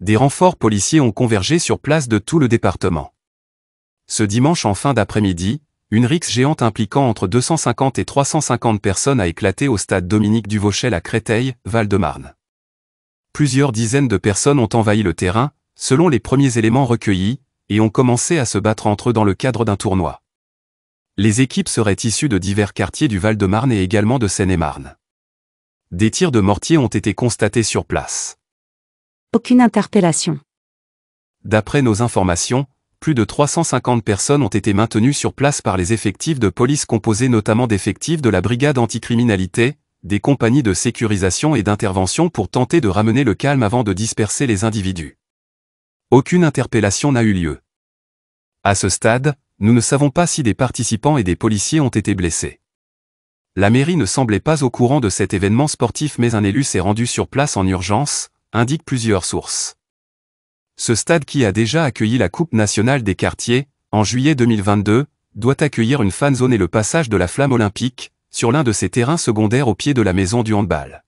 Des renforts policiers ont convergé sur place de tout le département. Ce dimanche en fin d'après-midi, une rixe géante impliquant entre 250 et 350 personnes a éclaté au stade Dominique du Vauchel à Créteil, Val-de-Marne. Plusieurs dizaines de personnes ont envahi le terrain, selon les premiers éléments recueillis, et ont commencé à se battre entre eux dans le cadre d'un tournoi. Les équipes seraient issues de divers quartiers du Val-de-Marne et également de Seine-et-Marne. Des tirs de mortier ont été constatés sur place aucune interpellation. D'après nos informations, plus de 350 personnes ont été maintenues sur place par les effectifs de police composés notamment d'effectifs de la brigade anticriminalité, des compagnies de sécurisation et d'intervention pour tenter de ramener le calme avant de disperser les individus. Aucune interpellation n'a eu lieu. À ce stade, nous ne savons pas si des participants et des policiers ont été blessés. La mairie ne semblait pas au courant de cet événement sportif mais un élu s'est rendu sur place en urgence, Indique plusieurs sources. Ce stade qui a déjà accueilli la Coupe nationale des quartiers, en juillet 2022, doit accueillir une fan zone et le passage de la flamme olympique, sur l'un de ses terrains secondaires au pied de la maison du handball.